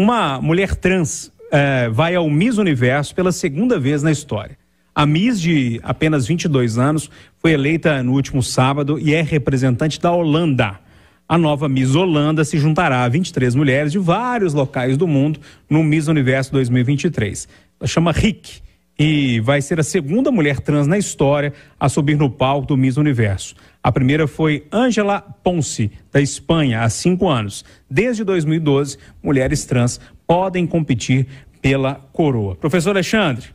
uma mulher trans é, vai ao Miss Universo pela segunda vez na história. A Miss, de apenas 22 anos, foi eleita no último sábado e é representante da Holanda. A nova Miss Holanda se juntará a 23 mulheres de vários locais do mundo no Miss Universo 2023. Ela chama Rick e vai ser a segunda mulher trans na história a subir no palco do Miss Universo. A primeira foi Angela Ponce, da Espanha, há cinco anos. Desde 2012, mulheres trans podem competir pela coroa. Professor Alexandre,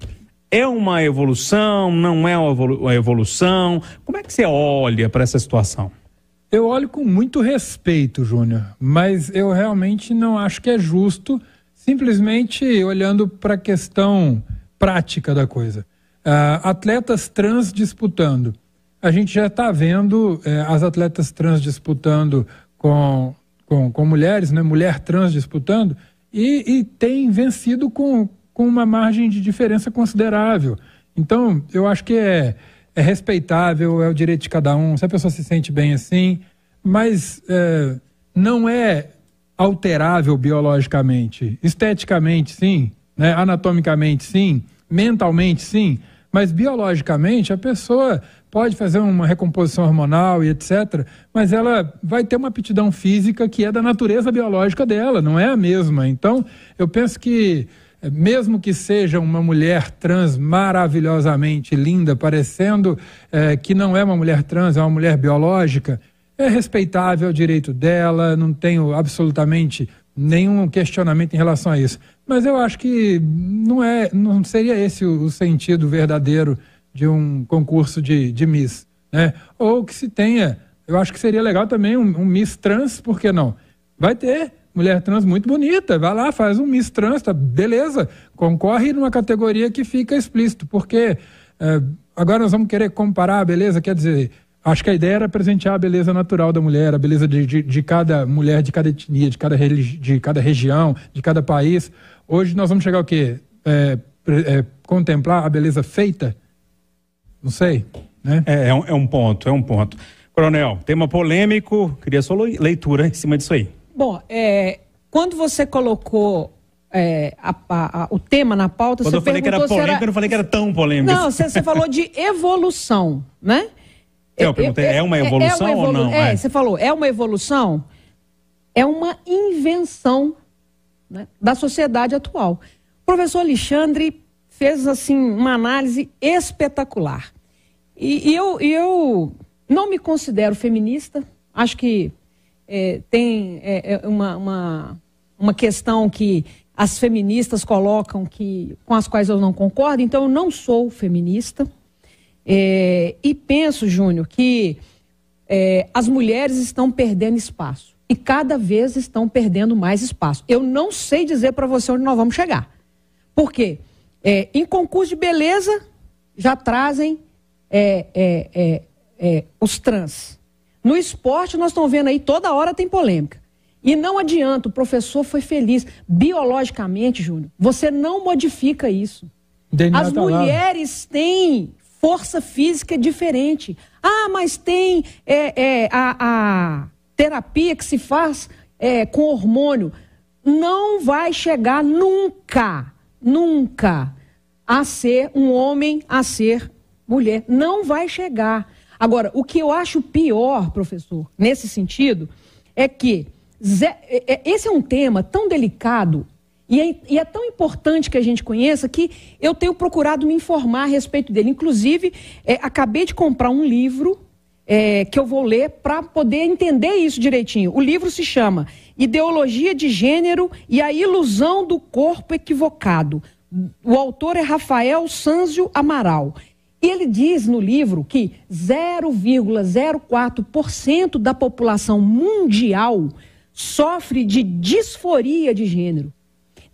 é uma evolução? Não é uma evolução? Como é que você olha para essa situação? Eu olho com muito respeito, Júnior, mas eu realmente não acho que é justo simplesmente olhando para a questão prática da coisa. Uh, atletas trans disputando. A gente já está vendo uh, as atletas trans disputando com, com, com, mulheres, né? mulher trans disputando, e, e tem vencido com, com uma margem de diferença considerável. Então, eu acho que é, é respeitável, é o direito de cada um, se a pessoa se sente bem assim, mas eh, não é alterável biologicamente. Esteticamente, sim, né? anatomicamente, sim, mentalmente sim, mas biologicamente a pessoa pode fazer uma recomposição hormonal e etc, mas ela vai ter uma aptidão física que é da natureza biológica dela, não é a mesma. Então, eu penso que eh, mesmo que seja uma mulher trans maravilhosamente linda, parecendo é, que não é uma mulher trans, é uma mulher biológica, é respeitável o direito dela, não tenho absolutamente nenhum questionamento em relação a isso. Mas eu acho que não, é, não seria esse o, sentido verdadeiro de um concurso de, de Miss. Né? Ou que se tenha, eu acho que seria legal também um, um Miss Trans, por que não? Vai ter mulher trans muito bonita, vai lá, faz um Miss Trans, tá, beleza, concorre numa categoria que fica explícito, porque é, agora nós vamos querer comparar, beleza, quer dizer, Acho que a ideia era presentear a beleza natural da mulher, a beleza de, de, de cada mulher, de cada etnia, de cada, religi- de cada região, de cada país. Hoje nós vamos chegar ao quê? É, é, contemplar a beleza feita? Não sei, né? É, é, um, é um ponto, é um ponto. Coronel, tema polêmico, queria só leitura em cima disso aí. Bom, é, quando você colocou é, a, a, o tema na pauta, quando você eu falei que era polêmico, era... eu não falei que era tão polêmico. Não, você, você falou de evolução, né? É, eu, eu é, perguntei, é, é uma evolução é uma evolu... ou não? É, é, você falou, é uma evolução? É uma invenção né, da sociedade atual. O professor Alexandre fez assim uma análise espetacular. E, e eu, eu não me considero feminista, acho que é, tem é, uma, uma, uma questão que as feministas colocam que com as quais eu não concordo, então eu não sou feminista. É, e penso, Júnior, que é, as mulheres estão perdendo espaço. E cada vez estão perdendo mais espaço. Eu não sei dizer para você onde nós vamos chegar. Por quê? É, em concurso de beleza, já trazem é, é, é, os trans. No esporte, nós estamos vendo aí, toda hora tem polêmica. E não adianta, o professor foi feliz. Biologicamente, Júnior, você não modifica isso. As tá mulheres lá. têm força física é diferente. Ah, mas tem é, é, a, a, terapia que se faz é, com hormônio. Não vai chegar nunca, nunca a ser um homem, a ser mulher. Não vai chegar. Agora, o que eu acho pior, professor, nesse sentido, é que é, é, esse é um tema tão delicado e é, e é, tão importante que a gente conheça que eu tenho procurado me informar a respeito dele. Inclusive, é, acabei de comprar um livro é, que eu vou ler para poder entender isso direitinho. O livro se chama Ideologia de Gênero e a Ilusão do Corpo Equivocado. O autor é Rafael Sanzio Amaral. E ele diz no livro que 0,04% da população mundial sofre de disforia de gênero.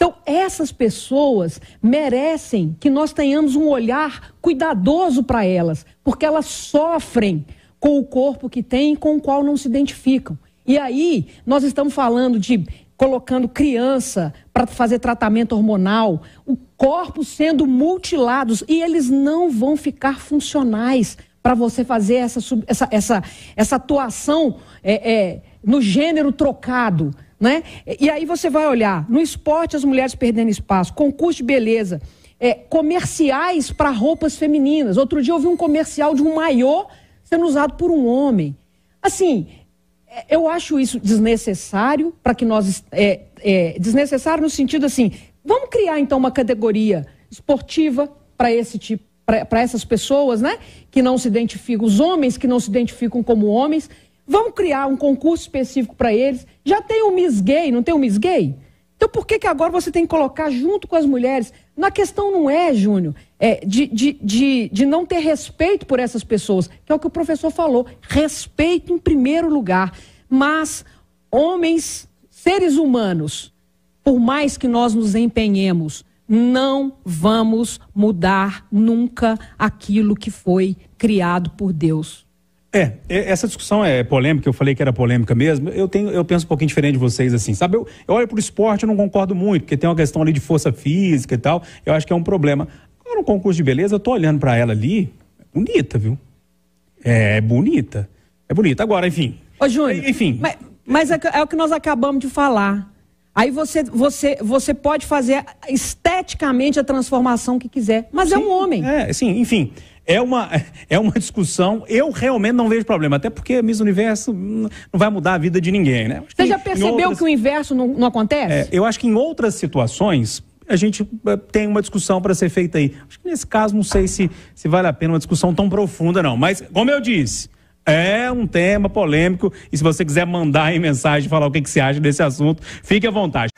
Então, essas pessoas merecem que nós tenhamos um olhar cuidadoso para elas, porque elas sofrem com o corpo que têm e com o qual não se identificam. E aí, nós estamos falando de colocando criança para fazer tratamento hormonal, o corpo sendo mutilados e eles não vão ficar funcionais para você fazer essa, essa, essa, essa atuação é, é, no gênero trocado. Né? E aí você vai olhar, no esporte as mulheres perdendo espaço, concurso de beleza, é, comerciais para roupas femininas. Outro dia eu vi um comercial de um maiô sendo usado por um homem. Assim, é, eu acho isso desnecessário para que nós. É, é, desnecessário no sentido assim, vamos criar então uma categoria esportiva para esse tipo, para essas pessoas, né? Que não se identificam, os homens que não se identificam como homens, Vamos criar um concurso específico para eles. Já tem o Miss Gay, não tem o Miss Gay? Então por que, que agora você tem que colocar junto com as mulheres? Na questão não é, Júnior, é de, de, de, de não ter respeito por essas pessoas, que é o que o professor falou. Respeito em primeiro lugar. Mas homens, seres humanos, por mais que nós nos empenhemos, não vamos mudar nunca aquilo que foi criado por Deus. É, é, essa discussão é polêmica, eu falei que era polêmica mesmo. Eu tenho, eu penso um pouquinho diferente de vocês, assim, sabe? Eu, eu olho para o esporte, eu não concordo muito, porque tem uma questão ali de força física e tal, eu acho que é um problema. Agora, no concurso de beleza, eu tô olhando para ela ali, é bonita, viu? É, é, bonita. É bonita. Agora, enfim. Ô, Júnior. Enfim. Mas, mas é, é o que nós acabamos de falar. Aí você, você, você pode fazer esteticamente a transformação que quiser, mas sim, é um homem. É, sim, enfim. É uma, é uma discussão, eu realmente não vejo problema, até porque Miss Universo não vai mudar a vida de ninguém, né? Você já percebeu outras... que o inverso não, não acontece? É, eu acho que em outras situações, a gente eh, tem uma discussão para ser feita aí. Acho que nesse caso não sei se, se vale a pena uma discussão tão profunda, não. Mas, como eu disse, é um tema polêmico. E se você quiser mandar aí mensagem, falar o que, que você acha desse assunto, fique à vontade.